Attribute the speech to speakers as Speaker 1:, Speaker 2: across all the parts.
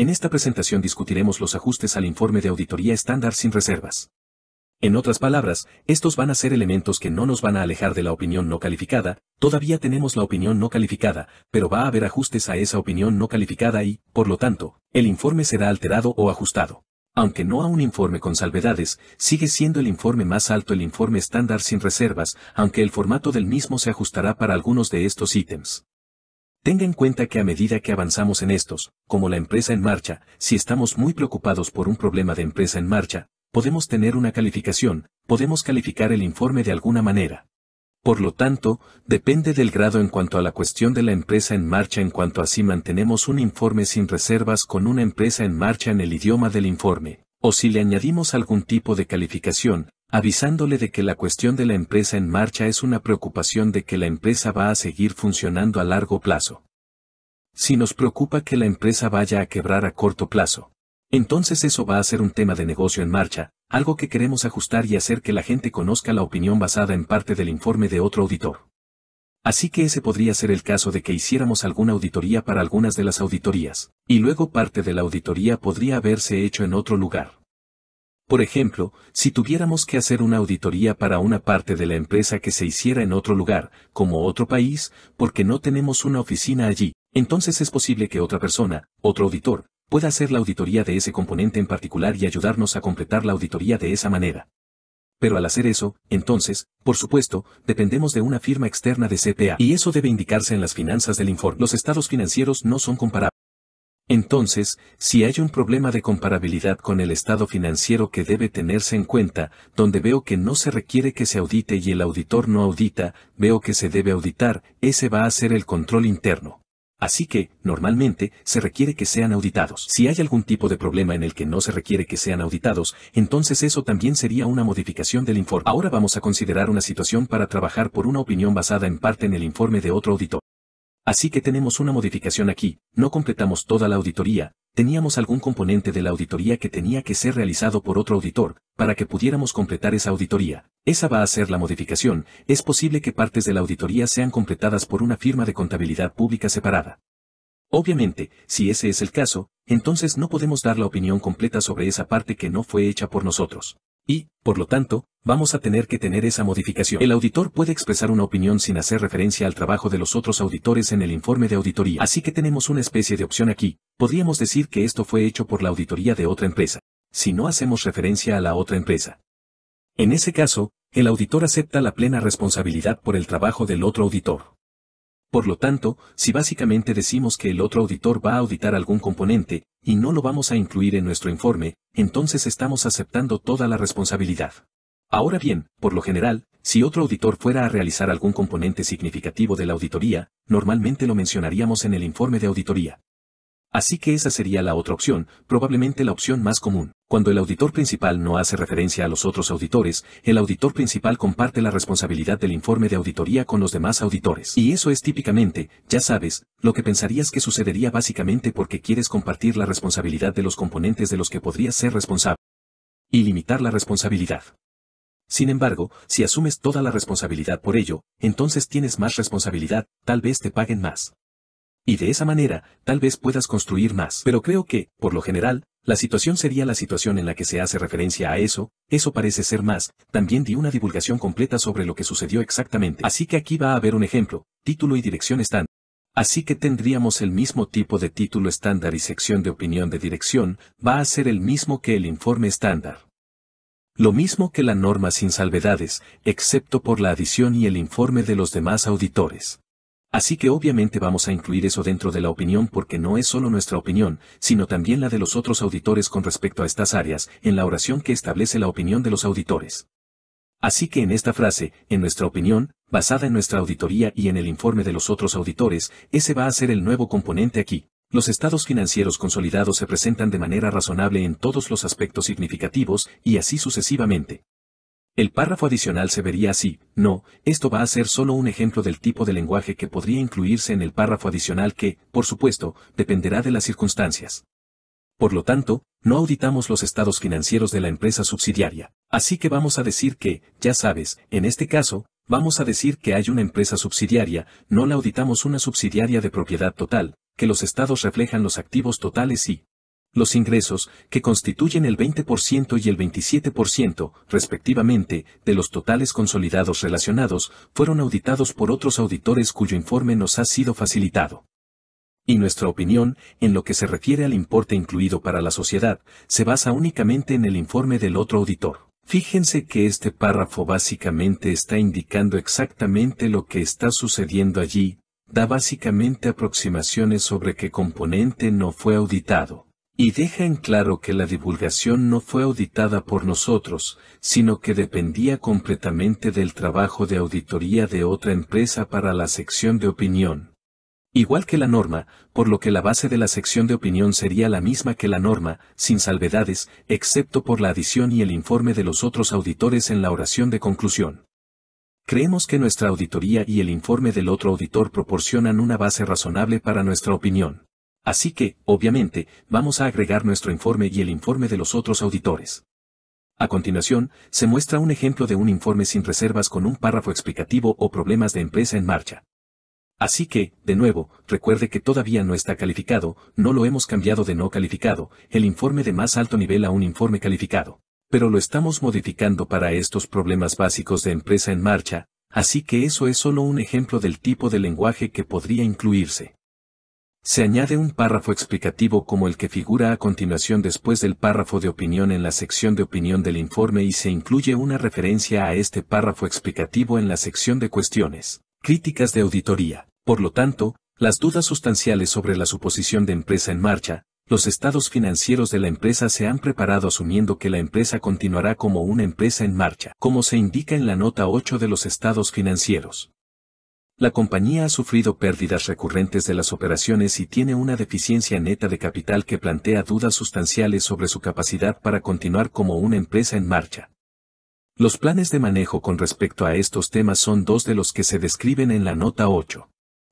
Speaker 1: En esta presentación discutiremos los ajustes al informe de auditoría estándar sin reservas. En otras palabras, estos van a ser elementos que no nos van a alejar de la opinión no calificada, todavía tenemos la opinión no calificada, pero va a haber ajustes a esa opinión no calificada y, por lo tanto, el informe será alterado o ajustado. Aunque no a un informe con salvedades, sigue siendo el informe más alto el informe estándar sin reservas, aunque el formato del mismo se ajustará para algunos de estos ítems. Tenga en cuenta que a medida que avanzamos en estos, como la empresa en marcha, si estamos muy preocupados por un problema de empresa en marcha, podemos tener una calificación, podemos calificar el informe de alguna manera. Por lo tanto, depende del grado en cuanto a la cuestión de la empresa en marcha en cuanto a si mantenemos un informe sin reservas con una empresa en marcha en el idioma del informe, o si le añadimos algún tipo de calificación, avisándole de que la cuestión de la empresa en marcha es una preocupación de que la empresa va a seguir funcionando a largo plazo. Si nos preocupa que la empresa vaya a quebrar a corto plazo, entonces eso va a ser un tema de negocio en marcha, algo que queremos ajustar y hacer que la gente conozca la opinión basada en parte del informe de otro auditor. Así que ese podría ser el caso de que hiciéramos alguna auditoría para algunas de las auditorías, y luego parte de la auditoría podría haberse hecho en otro lugar. Por ejemplo, si tuviéramos que hacer una auditoría para una parte de la empresa que se hiciera en otro lugar, como otro país, porque no tenemos una oficina allí, entonces es posible que otra persona, otro auditor, pueda hacer la auditoría de ese componente en particular y ayudarnos a completar la auditoría de esa manera. Pero al hacer eso, entonces, por supuesto, dependemos de una firma externa de CPA, y eso debe indicarse en las finanzas del informe. Los estados financieros no son comparables. Entonces, si hay un problema de comparabilidad con el estado financiero que debe tenerse en cuenta, donde veo que no se requiere que se audite y el auditor no audita, veo que se debe auditar, ese va a ser el control interno. Así que, normalmente, se requiere que sean auditados. Si hay algún tipo de problema en el que no se requiere que sean auditados, entonces eso también sería una modificación del informe. Ahora vamos a considerar una situación para trabajar por una opinión basada en parte en el informe de otro auditor. Así que tenemos una modificación aquí, no completamos toda la auditoría, teníamos algún componente de la auditoría que tenía que ser realizado por otro auditor, para que pudiéramos completar esa auditoría. Esa va a ser la modificación, es posible que partes de la auditoría sean completadas por una firma de contabilidad pública separada. Obviamente, si ese es el caso, entonces no podemos dar la opinión completa sobre esa parte que no fue hecha por nosotros. Y, por lo tanto, vamos a tener que tener esa modificación. El auditor puede expresar una opinión sin hacer referencia al trabajo de los otros auditores en el informe de auditoría. Así que tenemos una especie de opción aquí. Podríamos decir que esto fue hecho por la auditoría de otra empresa, si no hacemos referencia a la otra empresa. En ese caso, el auditor acepta la plena responsabilidad por el trabajo del otro auditor. Por lo tanto, si básicamente decimos que el otro auditor va a auditar algún componente, y no lo vamos a incluir en nuestro informe, entonces estamos aceptando toda la responsabilidad. Ahora bien, por lo general, si otro auditor fuera a realizar algún componente significativo de la auditoría, normalmente lo mencionaríamos en el informe de auditoría. Así que esa sería la otra opción, probablemente la opción más común. Cuando el auditor principal no hace referencia a los otros auditores, el auditor principal comparte la responsabilidad del informe de auditoría con los demás auditores. Y eso es típicamente, ya sabes, lo que pensarías que sucedería básicamente porque quieres compartir la responsabilidad de los componentes de los que podrías ser responsable. Y limitar la responsabilidad. Sin embargo, si asumes toda la responsabilidad por ello, entonces tienes más responsabilidad, tal vez te paguen más y de esa manera, tal vez puedas construir más. Pero creo que, por lo general, la situación sería la situación en la que se hace referencia a eso, eso parece ser más, también di una divulgación completa sobre lo que sucedió exactamente. Así que aquí va a haber un ejemplo, título y dirección estándar. Así que tendríamos el mismo tipo de título estándar y sección de opinión de dirección, va a ser el mismo que el informe estándar. Lo mismo que la norma sin salvedades, excepto por la adición y el informe de los demás auditores. Así que obviamente vamos a incluir eso dentro de la opinión porque no es solo nuestra opinión, sino también la de los otros auditores con respecto a estas áreas, en la oración que establece la opinión de los auditores. Así que en esta frase, en nuestra opinión, basada en nuestra auditoría y en el informe de los otros auditores, ese va a ser el nuevo componente aquí. Los estados financieros consolidados se presentan de manera razonable en todos los aspectos significativos, y así sucesivamente. El párrafo adicional se vería así, no, esto va a ser solo un ejemplo del tipo de lenguaje que podría incluirse en el párrafo adicional que, por supuesto, dependerá de las circunstancias. Por lo tanto, no auditamos los estados financieros de la empresa subsidiaria. Así que vamos a decir que, ya sabes, en este caso, vamos a decir que hay una empresa subsidiaria, no la auditamos una subsidiaria de propiedad total, que los estados reflejan los activos totales y, los ingresos, que constituyen el 20% y el 27%, respectivamente, de los totales consolidados relacionados, fueron auditados por otros auditores cuyo informe nos ha sido facilitado. Y nuestra opinión, en lo que se refiere al importe incluido para la sociedad, se basa únicamente en el informe del otro auditor. Fíjense que este párrafo básicamente está indicando exactamente lo que está sucediendo allí, da básicamente aproximaciones sobre qué componente no fue auditado y deja en claro que la divulgación no fue auditada por nosotros, sino que dependía completamente del trabajo de auditoría de otra empresa para la sección de opinión. Igual que la norma, por lo que la base de la sección de opinión sería la misma que la norma, sin salvedades, excepto por la adición y el informe de los otros auditores en la oración de conclusión. Creemos que nuestra auditoría y el informe del otro auditor proporcionan una base razonable para nuestra opinión. Así que, obviamente, vamos a agregar nuestro informe y el informe de los otros auditores. A continuación, se muestra un ejemplo de un informe sin reservas con un párrafo explicativo o problemas de empresa en marcha. Así que, de nuevo, recuerde que todavía no está calificado, no lo hemos cambiado de no calificado, el informe de más alto nivel a un informe calificado. Pero lo estamos modificando para estos problemas básicos de empresa en marcha, así que eso es solo un ejemplo del tipo de lenguaje que podría incluirse. Se añade un párrafo explicativo como el que figura a continuación después del párrafo de opinión en la sección de opinión del informe y se incluye una referencia a este párrafo explicativo en la sección de cuestiones, críticas de auditoría. Por lo tanto, las dudas sustanciales sobre la suposición de empresa en marcha, los estados financieros de la empresa se han preparado asumiendo que la empresa continuará como una empresa en marcha, como se indica en la nota 8 de los estados financieros. La compañía ha sufrido pérdidas recurrentes de las operaciones y tiene una deficiencia neta de capital que plantea dudas sustanciales sobre su capacidad para continuar como una empresa en marcha. Los planes de manejo con respecto a estos temas son dos de los que se describen en la nota 8.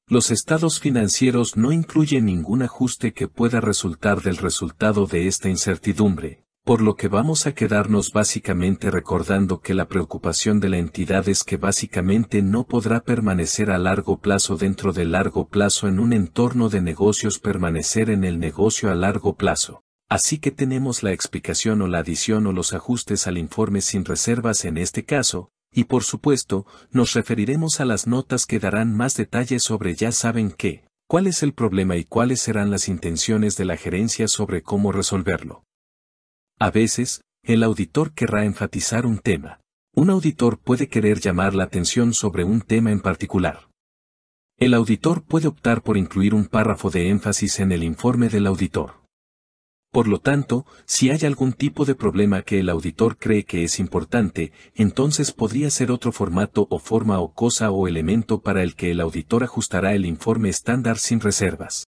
Speaker 1: Los estados financieros no incluyen ningún ajuste que pueda resultar del resultado de esta incertidumbre, por lo que vamos a quedarnos básicamente recordando que la preocupación de la entidad es que básicamente no podrá permanecer a largo plazo dentro del largo plazo en un entorno de negocios permanecer en el negocio a largo plazo. Así que tenemos la explicación o la adición o los ajustes al informe sin reservas en este caso, y por supuesto, nos referiremos a las notas que darán más detalles sobre ya saben qué, cuál es el problema y cuáles serán las intenciones de la gerencia sobre cómo resolverlo. A veces, el auditor querrá enfatizar un tema. Un auditor puede querer llamar la atención sobre un tema en particular. El auditor puede optar por incluir un párrafo de énfasis en el informe del auditor. Por lo tanto, si hay algún tipo de problema que el auditor cree que es importante, entonces podría ser otro formato o forma o cosa o elemento para el que el auditor ajustará el informe estándar sin reservas.